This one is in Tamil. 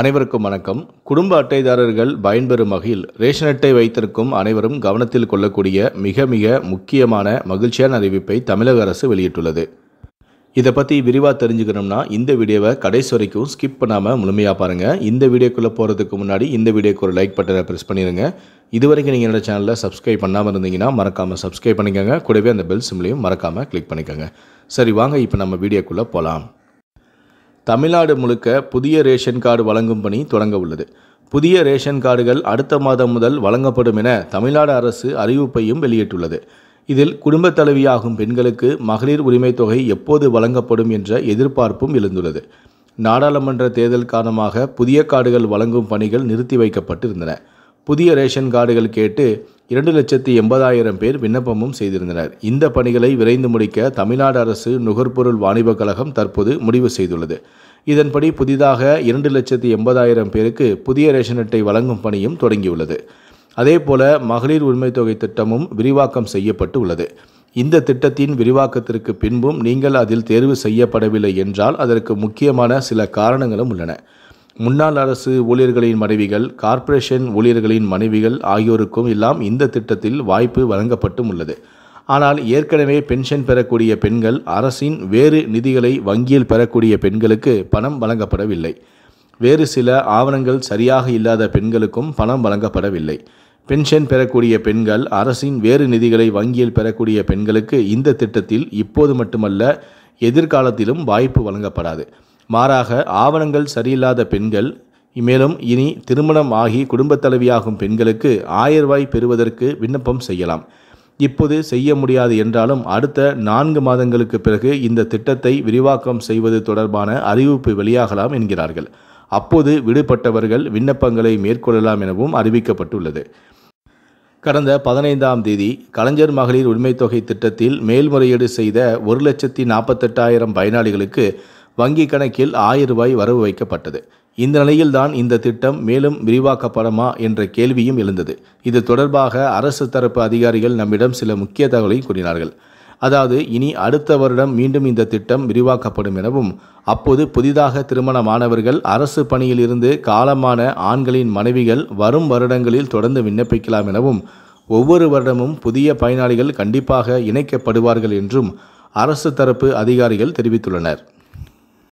அனைவருக்கும் வணக்கம் குடும்ப அட்டைதாரர்கள் பயன்பெறும் வகையில் ரேஷன் அட்டை வைத்திருக்கும் அனைவரும் கவனத்தில் கொள்ளக்கூடிய மிக மிக முக்கியமான மகிழ்ச்சியான அறிவிப்பை தமிழக அரசு வெளியிட்டுள்ளது இதை பற்றி விரிவாக தெரிஞ்சுக்கணும்னா இந்த வீடியோவை கடைசி வரைக்கும் ஸ்கிப் பண்ணாமல் முழுமையாக பாருங்கள் இந்த வீடியோக்குள்ளே போகிறதுக்கு முன்னாடி இந்த வீடியோக்கு ஒரு லைக் பட்டனை ப்ரெஸ் பண்ணிடுங்க இது வரைக்கும் நீங்கள் என்னோடய சேனலில் சப்ஸ்கிரைப் பண்ணாமல் இருந்தீங்கன்னா மறக்காமல் சப்ஸ்கிரைப் பண்ணிக்கோங்க கூடவே அந்த பெல் சிம்லையும் மறக்காமல் கிளிக் பண்ணிக்கோங்க சரி வாங்க இப்போ நம்ம வீடியோக்குள்ளே போகலாம் தமிழ்நாடு முழுக்க புதிய ரேஷன் கார்டு வழங்கும் பணி தொடங்க உள்ளது புதிய ரேஷன் கார்டுகள் அடுத்த மாதம் முதல் வழங்கப்படும் என தமிழ்நாடு அரசு அறிவிப்பையும் வெளியிட்டுள்ளது இதில் குடும்பத் தலைவியாகும் பெண்களுக்கு மகளிர் உரிமைத் தொகை எப்போது வழங்கப்படும் என்ற எதிர்பார்ப்பும் எழுந்துள்ளது நாடாளுமன்ற தேர்தல் காரணமாக புதிய கார்டுகள் வழங்கும் பணிகள் நிறுத்தி வைக்கப்பட்டிருந்தன புதிய ரேஷன் கார்டுகள் கேட்டு இரண்டு லட்சத்தி எண்பதாயிரம் பேர் விண்ணப்பமும் செய்திருந்தனர் இந்த பணிகளை விரைந்து முடிக்க தமிழ்நாடு அரசு நுகர்பொருள் வாணிப கழகம் தற்போது முடிவு செய்துள்ளது இதன்படி புதிதாக இரண்டு லட்சத்தி எண்பதாயிரம் பேருக்கு புதிய ரேஷன் அட்டை வழங்கும் பணியும் தொடங்கியுள்ளது அதேபோல மகளிர் உரிமைத்தொகை திட்டமும் விரிவாக்கம் செய்யப்பட்டு உள்ளது இந்த திட்டத்தின் விரிவாக்கத்திற்கு பின்பும் நீங்கள் அதில் தேர்வு செய்யப்படவில்லை என்றால் அதற்கு முக்கியமான சில காரணங்களும் உள்ளன முன்னாள் அரசு ஊழியர்களின் மனைவிகள் கார்ப்பரேஷன் ஊழியர்களின் மனைவிகள் ஆகியோருக்கும் எல்லாம் இந்த திட்டத்தில் வாய்ப்பு வழங்கப்பட்டும் உள்ளது ஆனால் ஏற்கனவே பென்ஷன் பெறக்கூடிய பெண்கள் அரசின் வேறு நிதிகளை வங்கியில் பெறக்கூடிய பெண்களுக்கு பணம் வழங்கப்படவில்லை வேறு சில ஆவணங்கள் சரியாக இல்லாத பெண்களுக்கும் பணம் வழங்கப்படவில்லை பென்ஷன் பெறக்கூடிய பெண்கள் அரசின் வேறு நிதிகளை வங்கியில் பெறக்கூடிய பெண்களுக்கு இந்த திட்டத்தில் இப்போது மட்டுமல்ல எதிர்காலத்திலும் வாய்ப்பு வழங்கப்படாது மாறாக ஆவணங்கள் சரியில்லாத பெண்கள் மேலும் இனி திருமணம் ஆகி குடும்பத் தலைவியாகும் பெண்களுக்கு ஆயர்வாய் பெறுவதற்கு விண்ணப்பம் செய்யலாம் இப்போது செய்ய முடியாது என்றாலும் அடுத்த நான்கு மாதங்களுக்கு பிறகு இந்த திட்டத்தை விரிவாக்கம் செய்வது தொடர்பான அறிவிப்பு வெளியாகலாம் என்கிறார்கள் அப்போது விடுபட்டவர்கள் விண்ணப்பங்களை மேற்கொள்ளலாம் எனவும் அறிவிக்கப்பட்டுள்ளது கடந்த பதினைந்தாம் தேதி கலைஞர் மகளிர் உரிமைத்தொகை திட்டத்தில் மேல்முறையீடு செய்த ஒரு லட்சத்தி நாற்பத்தெட்டாயிரம் பயனாளிகளுக்கு வங்கி கணக்கில் ஆயிரம் ரூபாய் வரவு வைக்கப்பட்டது இந்த நிலையில்தான் இந்த திட்டம் மேலும் விரிவாக்கப்படுமா என்ற கேள்வியும் எழுந்தது இது தொடர்பாக அரசு தரப்பு அதிகாரிகள் நம்மிடம் சில முக்கிய தகவலை கூறினார்கள் அதாவது இனி அடுத்த வருடம் மீண்டும் இந்த திட்டம் விரிவாக்கப்படும் எனவும் அப்போது புதிதாக திருமணமானவர்கள் அரசு பணியிலிருந்து காலமான ஆண்களின் மனைவிகள் வரும் வருடங்களில் தொடர்ந்து விண்ணப்பிக்கலாம் எனவும் ஒவ்வொரு வருடமும் புதிய பயனாளிகள் கண்டிப்பாக இணைக்கப்படுவார்கள் என்றும் அரசு தரப்பு அதிகாரிகள் தெரிவித்துள்ளனர்